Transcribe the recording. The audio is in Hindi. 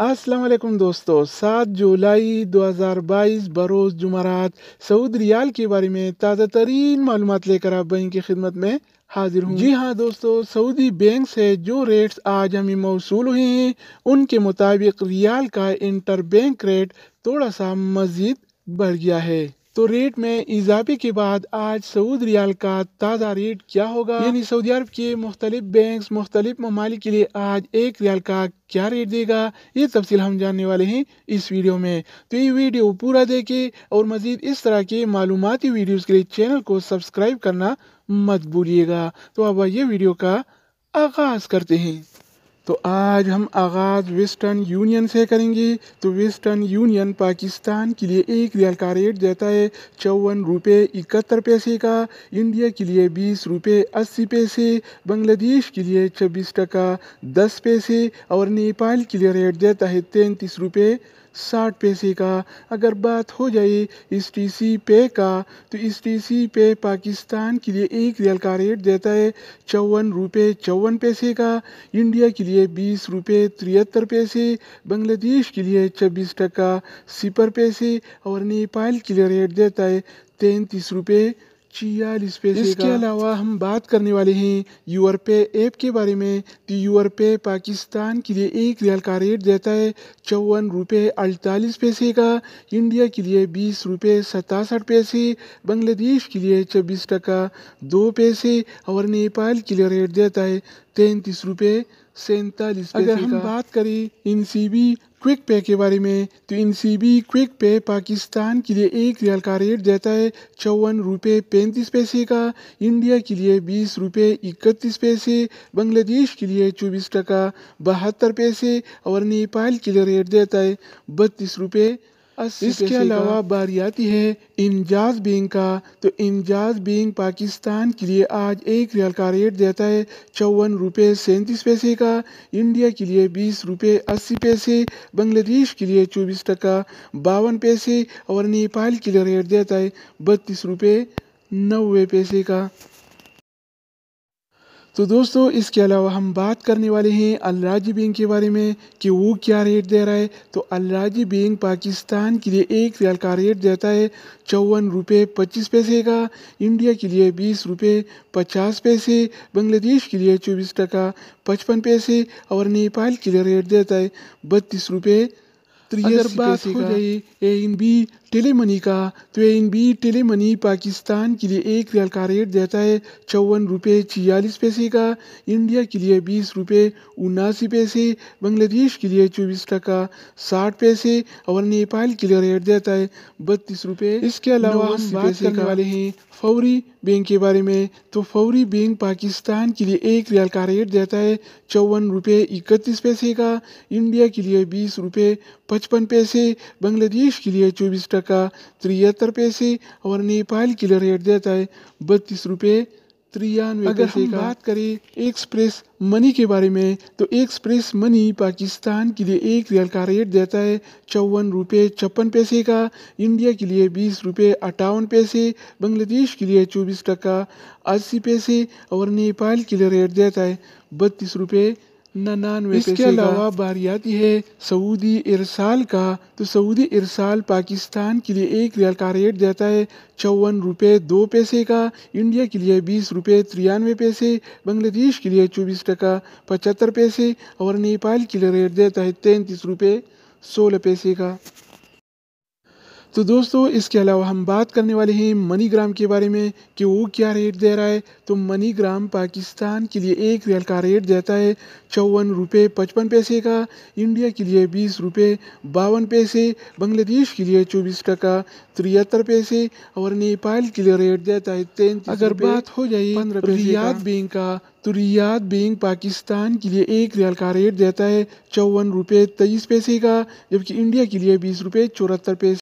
असलम दोस्तों सात जुलाई 2022 बरोज़ जुमारात सऊद रियाल के बारे में ताज़ा तरीन मालूम लेकर आप बैंक की खिदमत में हाजिर हूँ जी हाँ दोस्तों सऊदी बैंक से जो रेट्स आज हमें मौसू हुए हैं उनके मुताबिक रियाल का इंटर बैंक रेट थोड़ा सा मज़ीद बढ़ गया है तो रेट में इजाफे के बाद आज सऊद रियाल का ताज़ा रेट क्या होगा यानी सऊदी अरब के मुख्तलिफ बैंक मुख्तलिफ ममालिक के लिए आज एक रियाल का क्या रेट देगा ये तफसील हम जानने वाले हैं इस वीडियो में तो ये वीडियो पूरा देखे और मज़ीद इस तरह के मालूमती वीडियोज़ के लिए चैनल को सब्सक्राइब करना मत भूलिएगा तो अब ये वीडियो का आगाज़ करते हैं तो आज हम आगाज़ वेस्टर्न यूनियन से करेंगे तो वेस्टर्न यूनियन पाकिस्तान के लिए एक रियल का रेट देता है चौवन रुपये इकहत्तर पैसे का इंडिया के लिए बीस रुपये अस्सी पैसे बांग्लादेश के लिए छब्बीस टका दस पैसे और नेपाल के लिए रेट देता है तैंतीस रुपये साठ पैसे का अगर बात हो जाए इस टी सी पे का तो इस टी सी पे पाकिस्तान के लिए एक रियल का रेट देता है चौवन रुपये चौवन पैसे का इंडिया के लिए बीस रुपये तिहत्तर पैसे बांग्लादेश के लिए छब्बीस टका सिपर पैसे और नेपाल के लिए रेट देता है तैंतीस रुपये छियालीस पैसे इसके अलावा हम बात करने वाले हैं यूर पे ऐप के बारे में तो यूर पे पाकिस्तान के लिए एक रियाल का रेट देता है चौवन रुपये अड़तालीस पैसे का इंडिया के लिए बीस रुपये सतासठ पैसे बांग्लादेश के लिए छब्बीस टका दो पैसे और नेपाल के लिए रेट देता है तैंतीस रुपये सैंतालीस अगर हम बात करें इन सी बी क्विक पे के बारे में तो इन सी बी क्विक पे पाकिस्तान के लिए एक रियल का रेट देता है चौवन रुपये पैंतीस पैसे का इंडिया के लिए बीस रुपये इकतीस पैसे बांग्लादेश के लिए चौबीस टका बहत्तर पैसे और नेपाल के लिए रेट देता है बत्तीस रुपये इसके अलावा बारी आती है इंजाज बिंग का तो इंजाज बिंग पाकिस्तान के लिए आज एक रियल का रेट देता है चौवन रुपये सैंतीस पैसे का इंडिया के लिए बीस रुपये अस्सी पैसे बांग्लादेश के लिए चौबीस टका बावन पैसे और नेपाल के लिए रेट देता है बत्तीस रुपये नब्बे पैसे का तो दोस्तों इसके अलावा हम बात करने वाले हैं अलराजी बैंक के बारे में कि वो क्या रेट दे रहा है तो अलराजी बैंक पाकिस्तान के लिए एक रियाल का रेट देता है चौवन रुपये पच्चीस पैसे का इंडिया के लिए बीस रुपये पचास पैसे बांग्लादेश के लिए चौबीस टका पचपन पैसे और नेपाल के लिए रेट देता है बत्तीस रुपये अगर बात हो जाए A N B tele money का तो N B tele money Pakistan के लिए एक रियल का रेट देता है चौवन रुपये छियालीस पैसे का इंडिया के लिए बीस रुपये उनासी पैसे बांग्लादेश के लिए चौबीस टका साठ पैसे और नेपाल के लिए रेट देता है बत्तीस रुपये इसके अलावा हम बात करने वाले हैं फौरी बैंक के बारे में तो फौरी बैंक पाकिस्तान के लिए एक रियाल का रेट देता है चौवन रुपये इकतीस पैसे का इंडिया के लिए बीस रुपये पचपन पैसे बांग्लादेश के लिए चौबीस टका का त्रिहत्तर पैसे और नेपाल की रेट देता है बत्तीस रुपये त्रियानवे अगर हम बात करें एक्सप्रेस मनी के बारे में तो एक्सप्रेस मनी पाकिस्तान के लिए एक रियल का रेट देता है चौवन रुपये छप्पन पैसे का इंडिया के लिए बीस रुपये अट्ठावन पैसे बांग्लादेश के लिए चौबीस टका अस्सी पैसे और नेपाल के लिए रेट देता है बत्तीस रुपये ननानवे इसके अलावा बारियाती है सऊदी इरसाल का तो सऊदी इरसाल पाकिस्तान के लिए एक रियल का रेट देता है चौवन रुपये दो पैसे का इंडिया के लिए बीस रुपये तिरानवे पैसे बांग्लादेश के लिए चौबीस टका पचहत्तर पैसे और नेपाल के लिए रेट देता है तैंतीस रुपये सोलह पैसे का तो दोस्तों इसके अलावा हम बात करने वाले हैं मनीग्राम के बारे में कि वो क्या रेट दे रहा है तो मनीग्राम पाकिस्तान के लिए एक रियल का रेट देता है चौवन रुपये पचपन पैसे का इंडिया के लिए बीस रुपये बावन पैसे बांग्लादेश के लिए चौबीस टका तिहत्तर पैसे और नेपाल के लिए रेट देता है तेन अगर बात हो जाए रियाद बैंक का तो रियाद बैंक पाकिस्तान के लिए एक रियल का रेट देता है चौवन रुपये तेईस पैसे का जबकि इंडिया के लिए बीस रुपये चौहत्तर पैसे